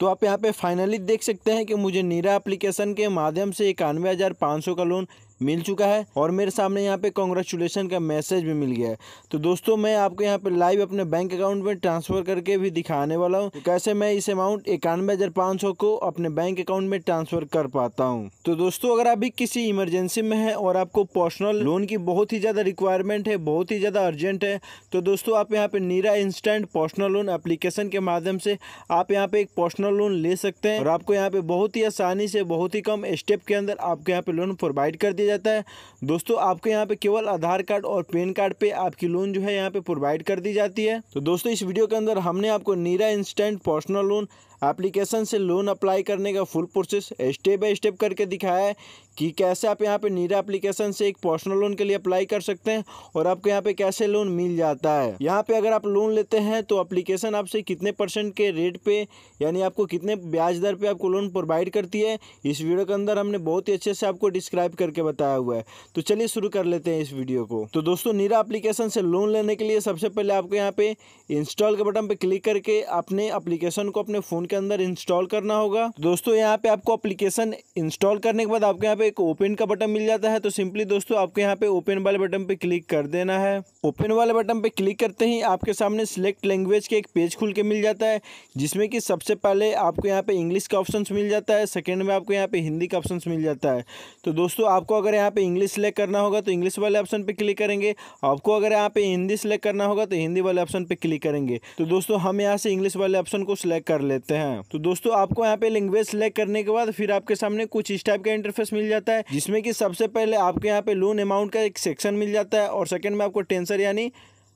तो आप यहाँ पे फाइनली देख सकते हैं कि मुझे नीरा एप्लीकेशन के माध्यम से इक्यानवे हज़ार पाँच सौ का लोन मिल चुका है और मेरे सामने यहाँ पे कॉन्ग्रेचुलेसन का मैसेज भी मिल गया है तो दोस्तों मैं आपको यहाँ पे लाइव अपने बैंक अकाउंट में ट्रांसफ़र करके भी दिखाने वाला हूँ तो कैसे मैं इस अमाउंट इक्यानवे हज़ार पाँच सौ को अपने बैंक अकाउंट में ट्रांसफ़र कर पाता हूँ तो दोस्तों अगर आप भी किसी इमरजेंसी में है और आपको पर्सनल लोन की बहुत ही ज़्यादा रिक्वायरमेंट है बहुत ही ज़्यादा अर्जेंट है तो दोस्तों आप यहाँ पे Nira instant personal loan application के माध्यम से आप यहाँ पे एक पर्सनल लोन ले सकते हैं और आपको यहाँ पे बहुत ही आसानी से बहुत ही कम स्टेप के अंदर आपको यहाँ पे लोन प्रोवाइड कर दिया दिया जाता है दोस्तों आपको यहाँ पे केवल आधार कार्ड और पेन कार्ड पे आपकी लोन जो है यहाँ पे प्रोवाइड कर दी जाती है तो दोस्तों इस वीडियो के अंदर हमने आपको Nira instant personal loan application से लोन अप्लाई करने का full process step by step करके दिखाया है कि कैसे आप यहाँ पे नीरा एप्लीकेशन से एक पर्सनल लोन के लिए अप्लाई कर सकते हैं और आपको यहाँ पे कैसे लोन मिल जाता है यहाँ पे अगर आप लोन लेते हैं तो एप्लीकेशन आपसे कितने परसेंट के रेट पे यानी आपको कितने ब्याज दर पे आपको लोन प्रोवाइड करती है इस वीडियो के अंदर हमने बहुत ही अच्छे से आपको डिस्क्राइब करके बताया हुआ है तो चलिए शुरू कर लेते हैं इस वीडियो को तो दोस्तों नीरा एप्लीकेशन से लोन लेने के लिए सबसे पहले आपको यहाँ पे इंस्टॉल के बटन पर क्लिक करके अपने अप्लीकेशन को अपने फ़ोन के अंदर इंस्टॉल करना होगा दोस्तों यहाँ पे आपको एप्लीकेशन इंस्टॉल करने के बाद आपको यहाँ पे एक ओपन का बटन मिल जाता है तो सिंपली दोस्तों आपको यहाँ पे ओपन वाले बटन पे क्लिक कर देना है ओपन वाले बटन पे क्लिक करते ही आपके सामने सिलेक्ट लैंग्वेज के एक पेज खुल के मिल जाता है जिसमें कि सबसे पहले आपको यहाँ पे इंग्लिश का ऑप्शन मिल जाता है सेकेंड में आपको यहाँ पे हिंदी का ऑप्शन मिल जाता है तो दोस्तों आपको अगर यहाँ पे इंग्लिश सेलेक्ट करना होगा तो इंग्लिश वाले ऑप्शन पर क्लिक करेंगे आपको अगर यहाँ पे हिंदी सेलेक्ट करना होगा तो हिंदी वाले ऑप्शन पर क्लिक करेंगे तो दोस्तों हम यहाँ से इंग्लिश वाले ऑप्शन को सिलेक्ट कर लेते हैं हैं तो दोस्तों आपको यहाँ पे लैंग्वेज सिलेक्ट करने के बाद फिर आपके सामने कुछ इस टाइप का इंटरफेस मिल जाता है जिसमें कि सबसे पहले आपके यहाँ पे लोन अमाउंट का एक सेक्शन मिल जाता है और सेकेंड में आपको टेंसर यानी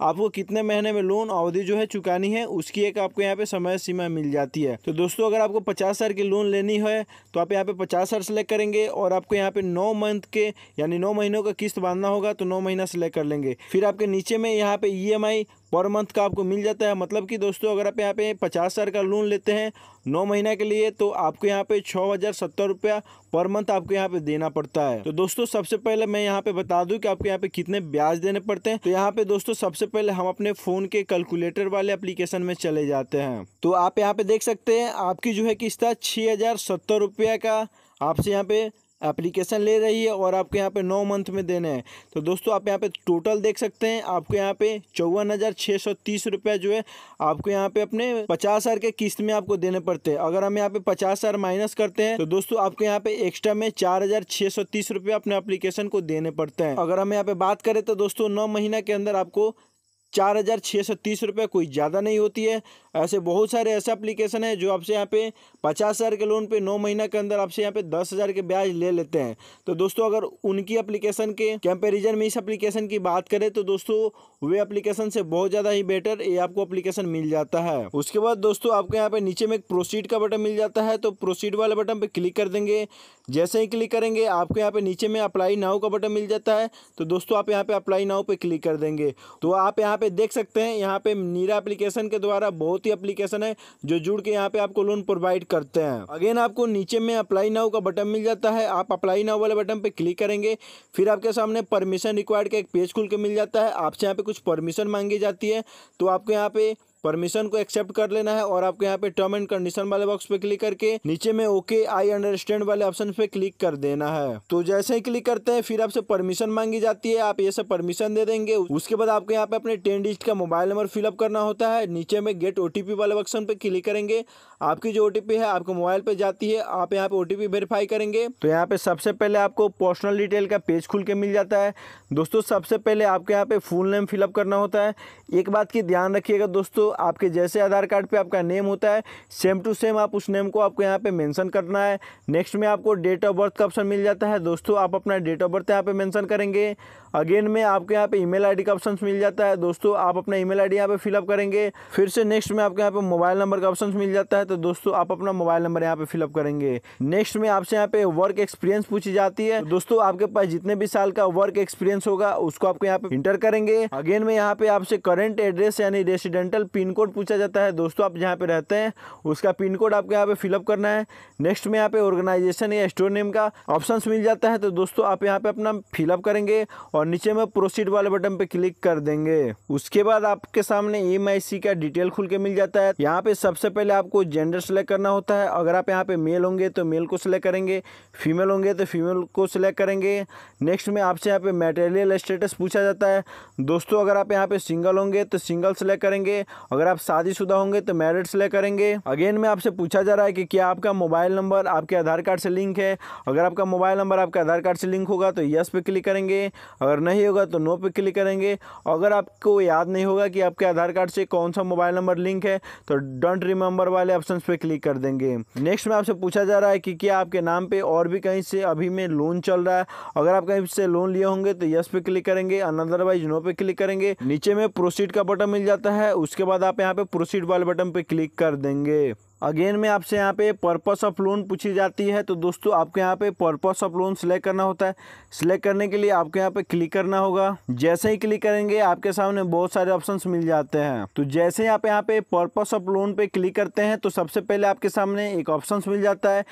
आपको कितने महीने में लोन अवधि जो है चुकानी है उसकी एक आपको यहाँ पे समय सीमा मिल जाती है तो दोस्तों अगर आपको पचास हज़ार की लोन लेनी है तो आप यहाँ पे पचास हज़ार सेलेक्ट करेंगे और आपको यहाँ पे नौ मंथ के यानी नौ महीनों का किस्त बांधना होगा तो नौ महीना सेलेक्ट कर लेंगे फिर आपके नीचे में यहाँ पे ई e पर मंथ का आपको मिल जाता है मतलब कि दोस्तों अगर आप यहाँ पे पचास हज़ार का लोन लेते हैं नौ महीना के लिए तो आपको यहाँ पे छः हज़ार सत्तर रुपया पर मंथ आपको यहाँ पे देना पड़ता है तो दोस्तों सबसे पहले मैं यहाँ पे बता दूँ कि आपको यहाँ पे कितने ब्याज देने पड़ते हैं तो यहाँ पे दोस्तों सबसे पहले हम अपने फ़ोन के कैलकुलेटर वाले अप्लीकेशन में चले जाते हैं तो आप यहाँ पे देख सकते हैं आपकी जो है किस्ता छः हज़ार सत्तर रुपया का आपसे यहाँ पे एप्लीकेशन ले रही है और आपको यहाँ पे नौ मंथ में देने हैं तो दोस्तों आप यहाँ पे टोटल देख सकते हैं आपको यहाँ पे चौवन हज़ार छः सौ तीस रुपये जो है आपको यहाँ पे अपने पचास हज़ार के किस्त में आपको देने पड़ते हैं अगर हम यहाँ पे पचास हज़ार माइनस करते हैं तो दोस्तों आपको यहाँ पे एक्स्ट्रा में चार हज़ार छः सौ तीस रुपया अपने अप्लीकेशन को देने पड़ते हैं अगर हम यहाँ पे बात करें तो दोस्तों नौ महीना के अंदर आपको चार हज़ार छः सौ तीस रुपये कोई ज़्यादा नहीं होती है ऐसे बहुत सारे ऐसे एप्लीकेशन है जो आपसे यहाँ पे पचास हज़ार के लोन पे नौ महीना के अंदर आपसे यहाँ पे दस हज़ार के ब्याज ले लेते हैं तो दोस्तों अगर उनकी एप्लीकेशन के कंपेरिजन में इस एप्लीकेशन की बात करें तो दोस्तों वे एप्लीकेशन से बहुत ज़्यादा ही बेटर ये आपको अप्लीकेशन मिल जाता है उसके बाद दोस्तों आपको यहाँ पे नीचे में एक प्रोसीड का बटन मिल जाता है तो प्रोसीड वाले बटन पर क्लिक कर देंगे जैसे ही क्लिक करेंगे आपको यहाँ पर नीचे में अप्लाई नाव का बटन मिल जाता है तो दोस्तों आप यहाँ पर अप्लाई नाव पर क्लिक कर देंगे तो आप यहाँ पे देख सकते हैं यहाँ पे नीरा एप्लीकेशन के द्वारा बहुत ही एप्लीकेशन है जो जुड़ के यहाँ पे आपको लोन प्रोवाइड करते हैं अगेन आपको नीचे में अप्लाई नाउ का बटन मिल जाता है आप अप्लाई नाउ वाले बटन पे क्लिक करेंगे फिर आपके सामने परमिशन रिक्वायर्ड का एक पेज खुल के मिल जाता है आपसे यहाँ पे कुछ परमिशन मांगी जाती है तो आपको यहाँ पे परमिशन को एक्सेप्ट कर लेना है और आपको यहाँ पे टर्म एंड कंडीशन वाले बॉक्स पे क्लिक करके नीचे में ओके आई अंडरस्टैंड वाले ऑप्शन पे क्लिक कर देना है तो जैसे ही क्लिक करते हैं फिर आपसे परमिशन मांगी जाती है आप ये सब परमिशन दे देंगे उसके बाद आपको यहाँ पे अपने टेन डिस्ट का मोबाइल नंबर फिलअप करना होता है नीचे में गेट ओटीपी वाले ऑप्शन पे क्लिक करेंगे आपकी जो ओटीपी है आपके मोबाइल पे जाती है आप यहाँ पे ओटीपी वेरीफाई करेंगे तो यहाँ पे सबसे पहले आपको पर्सनल डिटेल का पेज खुल के मिल जाता है दोस्तों सबसे पहले आपके यहाँ पे फुल नेम फिलअप करना होता है एक बात की ध्यान रखिएगा दोस्तों आपके जैसे आधार कार्ड पे आपका नेम होता है सेम टू सेम आप उस नेम को आपको यहाँ पे मेंशन करना है नेक्स्ट में आपको डेट ऑफ बर्थ का ऑप्शन मिल जाता है दोस्तों आप अपना डेट ऑफ बर्थ यहाँ पे मेंशन करेंगे अगेन में आपके यहाँ पे ईमेल आईडी का ऑप्शन मिल जाता है दोस्तों आप अपना ईमेल आईडी यहाँ पे फिलअप करेंगे फिर से नेक्स्ट में आपके यहाँ पे मोबाइल नंबर का ऑप्शन मिल जाता है तो दोस्तों आप अपना मोबाइल नंबर यहाँ पे फिलअप करेंगे नेक्स्ट में आपसे यहाँ पे वर्क एक्सपीरियंस पूछी जाती है दोस्तों आपके पास जितने भी साल का वर्क एक्सपीरियंस होगा उसको आपको यहाँ पे इंटर करेंगे अगेन में यहाँ पे आपसे करेंट एड्रेस यानी रेसिडेंटल पी पिन कोड पूछा जाता है दोस्तों आप जहाँ पे रहते हैं उसका पिन कोड आपको यहाँ पे फिलअप करना है नेक्स्ट में यहाँ पे ऑर्गेनाइजेशन या स्टोर नेम का ऑप्शंस मिल जाता है तो दोस्तों आप यहाँ पे अपना फिलअप करेंगे और नीचे में प्रोसीड वाले बटन पे क्लिक कर देंगे उसके बाद आपके सामने एम e का डिटेल खुल के मिल जाता है यहाँ पे सबसे पहले आपको जेंडर सेलेक्ट करना होता है अगर आप यहाँ पे मेल होंगे तो मेल को सिलेक्ट करेंगे फीमेल होंगे तो फीमेल को सिलेक्ट करेंगे नेक्स्ट में आपसे यहाँ पे मेटेरियल स्टेटस पूछा जाता है दोस्तों अगर आप यहाँ पे सिंगल होंगे तो सिंगल सेलेक्ट करेंगे अगर आप शादीशुदा होंगे तो मैरिड से करेंगे अगेन में आपसे पूछा जा रहा है कि क्या आपका मोबाइल नंबर आपके आधार कार्ड से लिंक है अगर आपका मोबाइल नंबर आपके आधार कार्ड से लिंक होगा तो यस पे क्लिक करेंगे अगर नहीं होगा तो नो पे क्लिक करेंगे अगर आपको याद नहीं होगा कि आपके आधार कार्ड से कौन सा मोबाइल नंबर लिंक है तो डोंट रिमेंबर वाले ऑप्शन पे क्लिक कर देंगे नेक्स्ट में आपसे पूछा जा रहा है कि क्या आपके नाम पे और भी कहीं से अभी में लोन चल रहा है अगर आप कहीं से लोन लिए होंगे तो यस पे क्लिक करेंगे अनदरवाइज नो पे क्लिक करेंगे नीचे में प्रोसीड का बटन मिल जाता है उसके बाद बाद आप यहाँ पे प्रोसीड वाले बटन पे क्लिक कर देंगे अगेन में आपसे यहाँ पे पर्पस ऑफ लोन पूछी जाती है तो दोस्तों आपके यहाँ पे पर्पस ऑफ लोन सिलेक्ट करना होता है सिलेक्ट करने के लिए आपको यहाँ पे क्लिक करना होगा जैसे ही क्लिक करेंगे आपके सामने बहुत सारे ऑप्शंस मिल जाते हैं तो जैसे ही आप यहाँ पे पर्पस ऑफ लोन पे क्लिक करते हैं तो सबसे पहले आपके सामने एक ऑप्शन मिल जाता है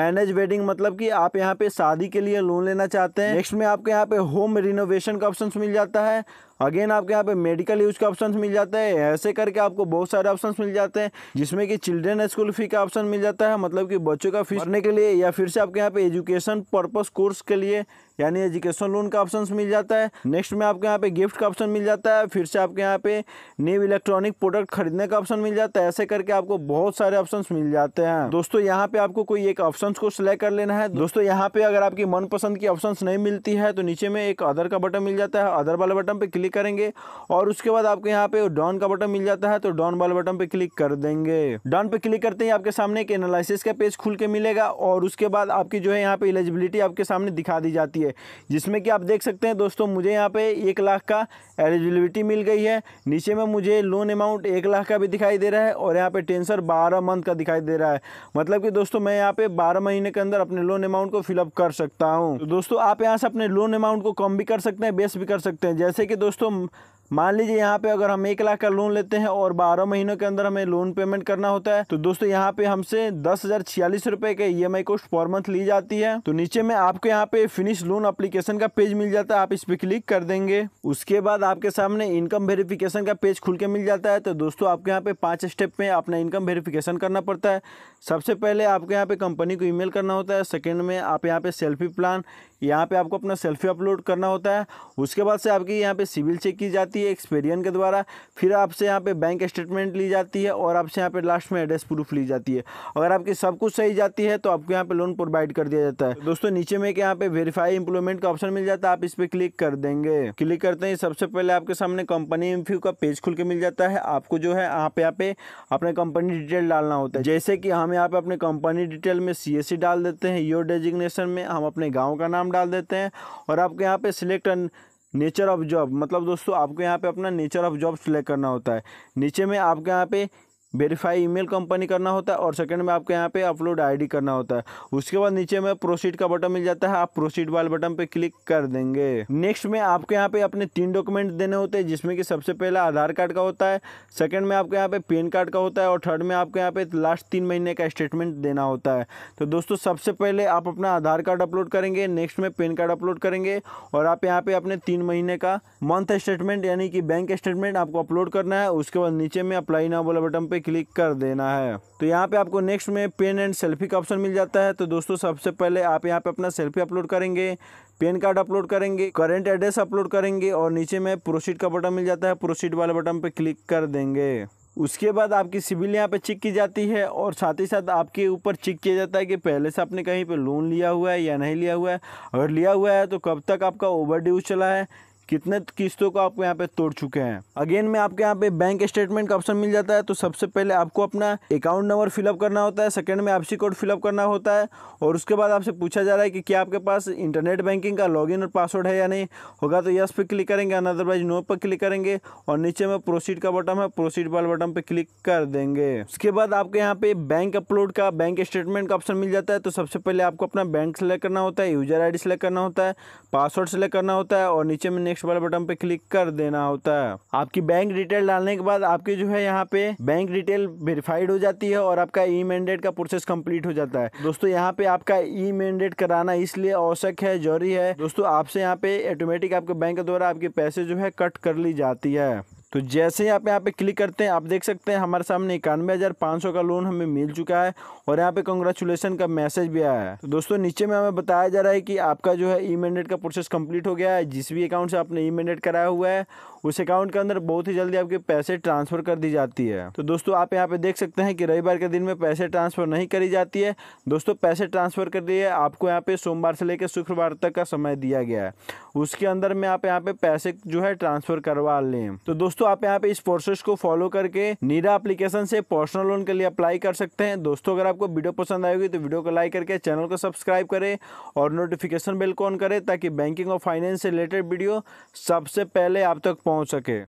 मैनेज वेडिंग मतलब कि आप यहाँ पे शादी के लिए लोन लेना चाहते हैं नेक्स्ट में आपके यहाँ पे होम रिनोवेशन का ऑप्शन मिल जाता है अगेन आपके यहाँ पे मेडिकल यूज का ऑप्शन मिल जाता है ऐसे करके आपको बहुत सारे ऑप्शन मिल जाते हैं जिसमें कि चिल्ड्रेन स्कूल फी का ऑप्शन मिल जाता है मतलब कि बच्चों का फीस भरने के लिए या फिर से आपके यहाँ पे एजुकेशन पर्पस कोर्स के लिए यानी एजुकेशन लोन का ऑप्शन मिल जाता है नेक्स्ट में आपके यहाँ पे गिफ्ट का ऑप्शन मिल जाता है फिर से आपके यहाँ पे न्यू इलेक्ट्रॉनिक प्रोडक्ट खरीदने का ऑप्शन मिल जाता है ऐसे करके आपको बहुत सारे ऑप्शन मिल जाते हैं दोस्तों यहाँ पे आपको कोई एक ऑप्शन को सिलेक्ट कर लेना है दोस्तों यहाँ पे अगर आपकी मनपसंद की ऑप्शन नहीं मिलती है तो नीचे में एक अदर का बटन मिल जाता है अदर वाले बटन पे क्लिक करेंगे और उसके बाद आपके यहाँ पे डॉन का बटन मिल जाता है तो डॉन वाले बटन पे क्लिक कर देंगे डॉन पे क्लिक करते ही आपके सामने एक एनालिसिस का पेज खुल के मिलेगा और उसके बाद आपकी जो है यहाँ पे एलिजिबिलिटी आपके सामने दिखा दी जाती है जिसमें कि आप देख सकते हैं दोस्तों मुझे यहाँ पे एक लाख का एलिजिबिलिटी मिल गई है नीचे में मुझे लोन अमाउंट एक लाख का भी दिखाई दे रहा है और यहाँ पर टेंसर बारह मंथ का दिखाई दे रहा है मतलब कि दोस्तों मैं यहाँ पर बारह महीने के अंदर अपने लोन अमाउंट को फिलअप कर सकता हूँ तो दोस्तों आप यहाँ से अपने लोन अमाउंट को कम भी कर सकते हैं बेस भी कर सकते हैं जैसे कि दोस्तों मान लीजिए यहाँ पे अगर हम एक लाख का लोन लेते हैं और बारह महीनों के अंदर हमें लोन पेमेंट करना होता है तो दोस्तों यहाँ पे हमसे दस हजार छियालीस रुपए के E M I cost per month ली जाती है तो नीचे में आपको यहाँ पे फिनिश लोन अप्लीकेशन का पेज मिल जाता है आप इस पे क्लिक कर देंगे उसके बाद आपके सामने इनकम वेरिफिकेशन का पेज खुल के मिल जाता है तो दोस्तों आपके यहाँ पे पाँच स्टेप में अपना इनकम वेरिफिकेशन करना पड़ता है सबसे पहले आपको यहाँ पे कंपनी को ईमेल करना होता है सेकेंड में आप यहाँ पे सेल्फी प्लान यहाँ पे आपको अपना सेल्फी अपलोड करना होता है उसके बाद से आपकी यहाँ पे सिविल चेक की जाती है होती है एक्सपेरियन के द्वारा फिर आपसे यहाँ पे बैंक स्टेटमेंट ली जाती है और आपसे यहाँ पे लास्ट में एड्रेस प्रूफ ली जाती है अगर आपकी सब कुछ सही जाती है तो आपको यहाँ पे लोन प्रोवाइड कर दिया जाता है दोस्तों नीचे में एक यहाँ पे वेरीफाई इंप्लॉयमेंट का ऑप्शन मिल जाता है आप इस पर क्लिक कर देंगे क्लिक करते हैं सबसे पहले आपके सामने कंपनी इन्फ्यू का पेज खुल के मिल जाता है आपको जो है आप यहाँ पे अपने कंपनी डिटेल डालना होता है जैसे कि हम यहाँ पे अपने कंपनी डिटेल में सी डाल देते हैं योर डेजिग्नेशन में हम अपने गाँव का नाम डाल देते हैं और आपके यहाँ पे सिलेक्ट नेचर ऑफ जॉब मतलब दोस्तों आपको यहाँ पे अपना नेचर ऑफ जॉब सिलेक्ट करना होता है नीचे में आपके यहाँ पे वेरीफाई ईमेल कंपनी करना होता है और सेकंड में आपको यहाँ पे अपलोड आईडी करना होता है उसके बाद नीचे में प्रोसीड का बटन मिल जाता है आप प्रोसीड वाले बटन पे क्लिक कर देंगे नेक्स्ट में आपको यहाँ पे अपने तीन डॉक्यूमेंट देने होते हैं जिसमें कि सबसे पहला आधार कार्ड का होता है सेकंड में आपको यहाँ पे पेन कार्ड का होता है और थर्ड में आपको यहाँ पे लास्ट तीन महीने का स्टेटमेंट देना होता है तो दोस्तों सबसे पहले आप अपना आधार कार्ड अपलोड करेंगे नेक्स्ट में पेन कार्ड अपलोड करेंगे और आप यहाँ पे अपने तीन महीने का मंथ स्टेटमेंट यानी कि बैंक स्टेटमेंट आपको अपलोड करना है उसके बाद नीचे में अप्लाई ना बोला बटन पर पे क्लिक कर देना है तो यहाँ पे आपको नेक्स्ट में पेन एंड सेल्फी का ऑप्शन मिल जाता है तो दोस्तों सबसे पहले आप यहाँ पे अपना सेल्फी अपलोड करेंगे पेन कार्ड अपलोड करेंगे करंट एड्रेस अपलोड करेंगे और नीचे में प्रोसीड का बटन मिल जाता है प्रोसीड वाले बटन पर क्लिक कर देंगे उसके बाद आपकी सिविल यहाँ पे चेक की जाती है और साथ ही साथ आपके ऊपर चेक किया जाता है कि पहले से आपने कहीं पे लोन लिया हुआ है या नहीं लिया हुआ है अगर लिया हुआ है तो कब तक आपका ओवर ड्यूज चला है कितने किस्तों को आपको यहाँ पे तोड़ चुके हैं अगेन में आपके यहाँ पे बैंक स्टेटमेंट का ऑप्शन मिल जाता है तो सबसे पहले आपको अपना अकाउंट नंबर फिलअप करना होता है सेकंड में आपसी कोड फिलअप करना होता है और उसके बाद आपसे पूछा जा रहा है कि क्या आपके पास इंटरनेट बैंकिंग का लॉग और पासवर्ड है या नहीं होगा तो यस पे क्लिक करेंगे अनदरवाइज नो पर क्लिक करेंगे और नीचे में प्रोसीड का बटन है प्रोसीड वाले बटन पर क्लिक कर देंगे उसके बाद आपके यहाँ पे बैंक अपलोड का बैंक स्टेटमेंट का ऑप्शन मिल जाता है तो सबसे पहले आपको अपना बैंक सेलेक्ट करना होता है यूजर आई सेलेक्ट करना होता है पासवर्ड सेलेक्ट करना होता है और नीचे में नेक्स्ट वाले बटन पे क्लिक कर देना होता है आपकी बैंक डिटेल डालने के बाद आपके जो है यहाँ पे बैंक डिटेल वेरीफाइड हो जाती है और आपका ई e मैंडेट का प्रोसेस कंप्लीट हो जाता है दोस्तों यहाँ पे आपका ई e मैंडेट कराना इसलिए आवश्यक है जरूरी है दोस्तों आपसे यहाँ पे ऑटोमेटिक आपके बैंक द्वारा आपके पैसे जो है कट कर ली जाती है तो जैसे ही आप यहाँ पे क्लिक करते हैं आप देख सकते हैं हमारे सामने इक्यानवे हज़ार पाँच सौ का लोन हमें मिल चुका है और यहाँ पे कंग्रेचुलेसन का मैसेज भी आया है तो दोस्तों नीचे में हमें बताया जा रहा है कि आपका जो है ई मैंडेट का प्रोसेस कंप्लीट हो गया है जिस भी अकाउंट से आपने ई मैंडेट कराया हुआ है उस अकाउंट के अंदर बहुत ही जल्दी आपके पैसे ट्रांसफ़र कर दी जाती है तो दोस्तों आप यहाँ पे देख सकते हैं कि रविवार के दिन में पैसे ट्रांसफ़र नहीं करी जाती है दोस्तों पैसे ट्रांसफ़र कर दिए आपको यहाँ पे सोमवार से लेकर शुक्रवार तक का समय दिया गया है उसके अंदर में आप यहाँ पे पैसे जो है ट्रांसफ़र करवा लें तो दोस्तों दोस्तों आप यहाँ पे इस प्रोसेस को फॉलो करके नीरा एप्लीकेशन से पर्सनल लोन के लिए अप्लाई कर सकते हैं दोस्तों अगर आपको वीडियो पसंद आएगी तो वीडियो को लाइक करके चैनल को सब्सक्राइब करें और नोटिफिकेशन बेल को ऑन करें ताकि बैंकिंग और फाइनेंस से रिलेटेड वीडियो सबसे पहले आप तक पहुँच सके